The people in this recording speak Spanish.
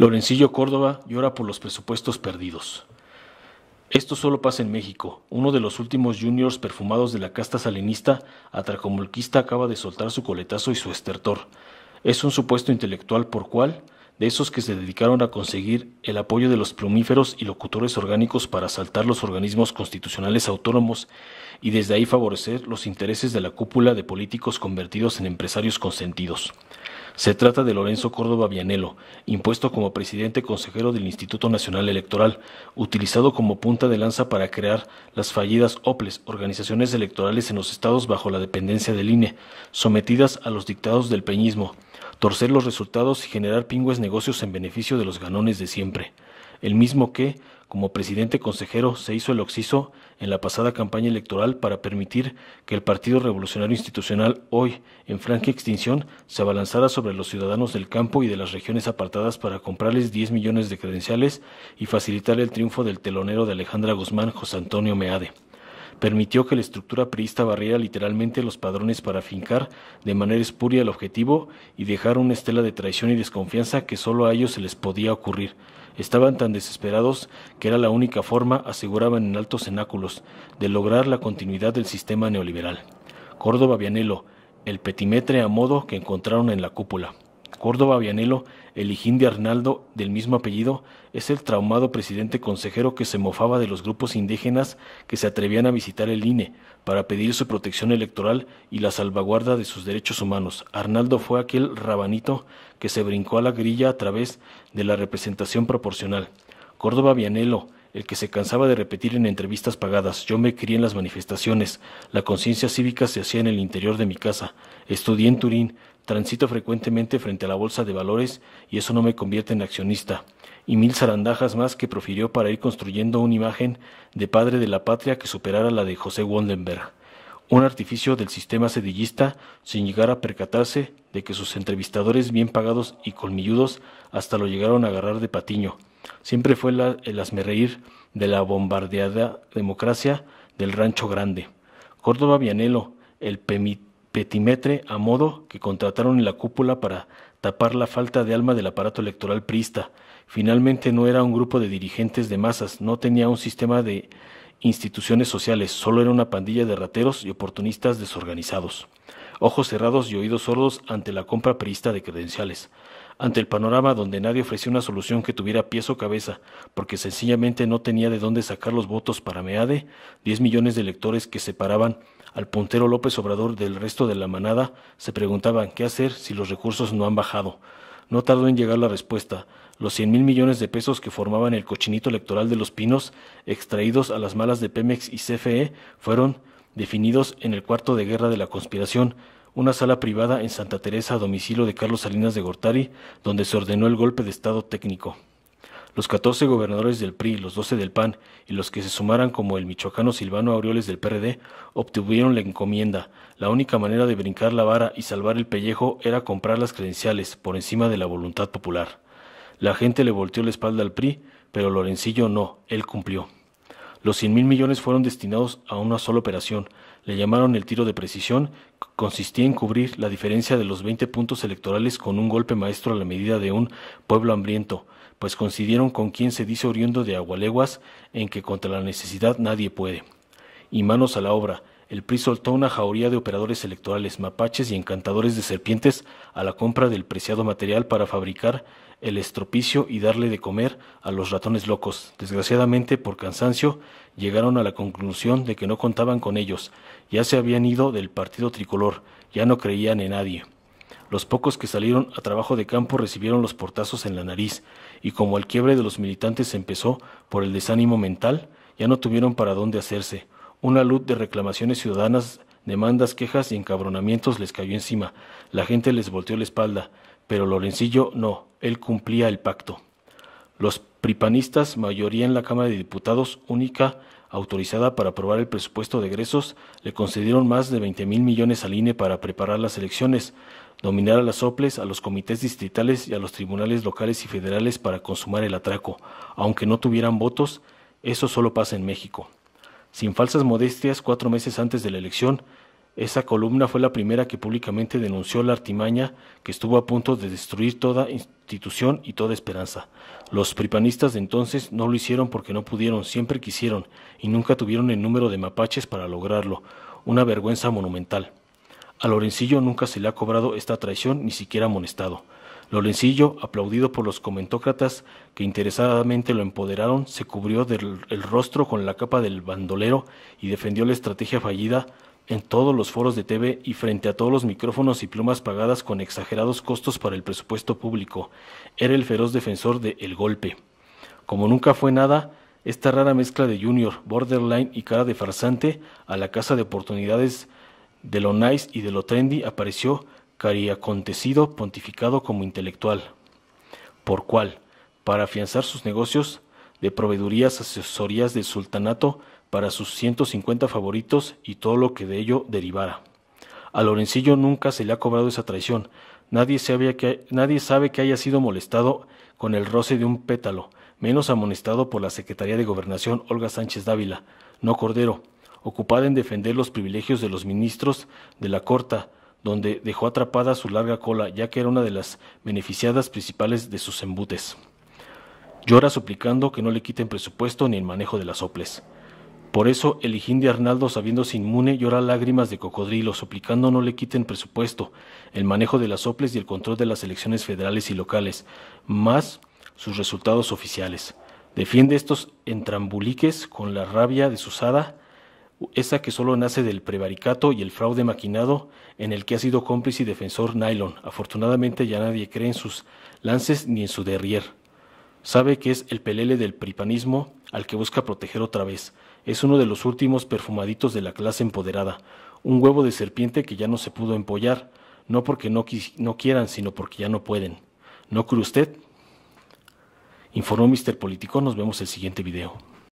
Lorencillo Córdoba llora por los presupuestos perdidos. Esto solo pasa en México. Uno de los últimos juniors perfumados de la casta salinista, Atracomulquista, acaba de soltar su coletazo y su estertor. Es un supuesto intelectual por cual, de esos que se dedicaron a conseguir el apoyo de los plumíferos y locutores orgánicos para asaltar los organismos constitucionales autónomos y desde ahí favorecer los intereses de la cúpula de políticos convertidos en empresarios consentidos. Se trata de Lorenzo Córdoba Vianelo, impuesto como presidente consejero del Instituto Nacional Electoral, utilizado como punta de lanza para crear las fallidas OPLES, organizaciones electorales en los estados bajo la dependencia del INE, sometidas a los dictados del peñismo, torcer los resultados y generar pingües negocios en beneficio de los ganones de siempre el mismo que, como presidente consejero, se hizo el oxiso en la pasada campaña electoral para permitir que el Partido Revolucionario Institucional, hoy en franca extinción, se abalanzara sobre los ciudadanos del campo y de las regiones apartadas para comprarles 10 millones de credenciales y facilitar el triunfo del telonero de Alejandra Guzmán, José Antonio Meade permitió que la estructura priista barriera literalmente los padrones para fincar de manera espuria el objetivo y dejar una estela de traición y desconfianza que solo a ellos se les podía ocurrir. Estaban tan desesperados que era la única forma, aseguraban en altos cenáculos, de lograr la continuidad del sistema neoliberal. Córdoba Vianelo, el petimetre a modo que encontraron en la cúpula. Córdoba Vianelo, el hijín de Arnaldo, del mismo apellido, es el traumado presidente consejero que se mofaba de los grupos indígenas que se atrevían a visitar el INE para pedir su protección electoral y la salvaguarda de sus derechos humanos. Arnaldo fue aquel rabanito que se brincó a la grilla a través de la representación proporcional. Córdoba Vianelo, el que se cansaba de repetir en entrevistas pagadas, yo me crié en las manifestaciones, la conciencia cívica se hacía en el interior de mi casa, estudié en Turín, Transito frecuentemente frente a la bolsa de valores y eso no me convierte en accionista. Y mil zarandajas más que profirió para ir construyendo una imagen de padre de la patria que superara la de José Woldenberg. Un artificio del sistema sedillista sin llegar a percatarse de que sus entrevistadores bien pagados y colmilludos hasta lo llegaron a agarrar de patiño. Siempre fue el asmerreír de la bombardeada democracia del rancho grande. Córdoba Vianelo, el, pemit, petimetre a modo que contrataron en la cúpula para tapar la falta de alma del aparato electoral priista. Finalmente no era un grupo de dirigentes de masas, no tenía un sistema de instituciones sociales, solo era una pandilla de rateros y oportunistas desorganizados, ojos cerrados y oídos sordos ante la compra priista de credenciales ante el panorama donde nadie ofreció una solución que tuviera pies o cabeza, porque sencillamente no tenía de dónde sacar los votos para MEADE, 10 millones de electores que separaban al puntero López Obrador del resto de la manada, se preguntaban qué hacer si los recursos no han bajado. No tardó en llegar la respuesta. Los cien mil millones de pesos que formaban el cochinito electoral de los pinos, extraídos a las malas de Pemex y CFE, fueron definidos en el cuarto de guerra de la conspiración una sala privada en Santa Teresa a domicilio de Carlos Salinas de Gortari, donde se ordenó el golpe de Estado técnico. Los catorce gobernadores del PRI, los doce del PAN y los que se sumaran como el michoacano Silvano Aureoles del PRD obtuvieron la encomienda. La única manera de brincar la vara y salvar el pellejo era comprar las credenciales por encima de la voluntad popular. La gente le volteó la espalda al PRI, pero Lorencillo no, él cumplió. Los cien mil millones fueron destinados a una sola operación. Le llamaron el tiro de precisión, consistía en cubrir la diferencia de los veinte puntos electorales con un golpe maestro a la medida de un pueblo hambriento, pues coincidieron con quien se dice oriundo de Agualeguas en que contra la necesidad nadie puede. Y manos a la obra, el PRI soltó una jauría de operadores electorales mapaches y encantadores de serpientes a la compra del preciado material para fabricar el estropicio y darle de comer a los ratones locos. Desgraciadamente, por cansancio, llegaron a la conclusión de que no contaban con ellos. Ya se habían ido del partido tricolor, ya no creían en nadie. Los pocos que salieron a trabajo de campo recibieron los portazos en la nariz, y como el quiebre de los militantes empezó por el desánimo mental, ya no tuvieron para dónde hacerse. Una luz de reclamaciones ciudadanas, demandas, quejas y encabronamientos les cayó encima. La gente les volteó la espalda, pero Lorencillo no, él cumplía el pacto. Los pripanistas, mayoría en la Cámara de Diputados, única autorizada para aprobar el presupuesto de egresos, le concedieron más de veinte mil millones al INE para preparar las elecciones, dominar a las OPLES, a los comités distritales y a los tribunales locales y federales para consumar el atraco. Aunque no tuvieran votos, eso solo pasa en México. Sin falsas modestias, cuatro meses antes de la elección, esa columna fue la primera que públicamente denunció la artimaña que estuvo a punto de destruir toda institución y toda esperanza. Los pripanistas de entonces no lo hicieron porque no pudieron, siempre quisieron y nunca tuvieron el número de mapaches para lograrlo. Una vergüenza monumental. A Lorencillo nunca se le ha cobrado esta traición, ni siquiera amonestado. Lorencillo, aplaudido por los comentócratas que interesadamente lo empoderaron, se cubrió del, el rostro con la capa del bandolero y defendió la estrategia fallida en todos los foros de TV y frente a todos los micrófonos y plumas pagadas con exagerados costos para el presupuesto público. Era el feroz defensor de El Golpe. Como nunca fue nada, esta rara mezcla de junior, borderline y cara de farsante a la casa de oportunidades de lo nice y de lo trendy apareció cariacontecido pontificado como intelectual, por cual, para afianzar sus negocios de proveedurías asesorías del sultanato para sus 150 favoritos y todo lo que de ello derivara. A Lorencillo nunca se le ha cobrado esa traición, nadie, sabe que, nadie sabe que haya sido molestado con el roce de un pétalo, menos amonestado por la Secretaría de Gobernación Olga Sánchez Dávila, no Cordero, ocupada en defender los privilegios de los ministros de la Corta, donde dejó atrapada su larga cola, ya que era una de las beneficiadas principales de sus embutes. Llora suplicando que no le quiten presupuesto ni el manejo de las soples. Por eso el hijín de Arnaldo, sabiéndose inmune, llora lágrimas de cocodrilo, suplicando no le quiten presupuesto, el manejo de las soples y el control de las elecciones federales y locales, más sus resultados oficiales. Defiende estos entrambuliques con la rabia desusada esa que solo nace del prevaricato y el fraude maquinado en el que ha sido cómplice y defensor Nylon. Afortunadamente ya nadie cree en sus lances ni en su derrier. Sabe que es el pelele del pripanismo al que busca proteger otra vez. Es uno de los últimos perfumaditos de la clase empoderada, un huevo de serpiente que ya no se pudo empollar, no porque no, quieran, sino porque ya no pueden. ¿No cree usted? Informó Mr. Político, nos vemos el siguiente video.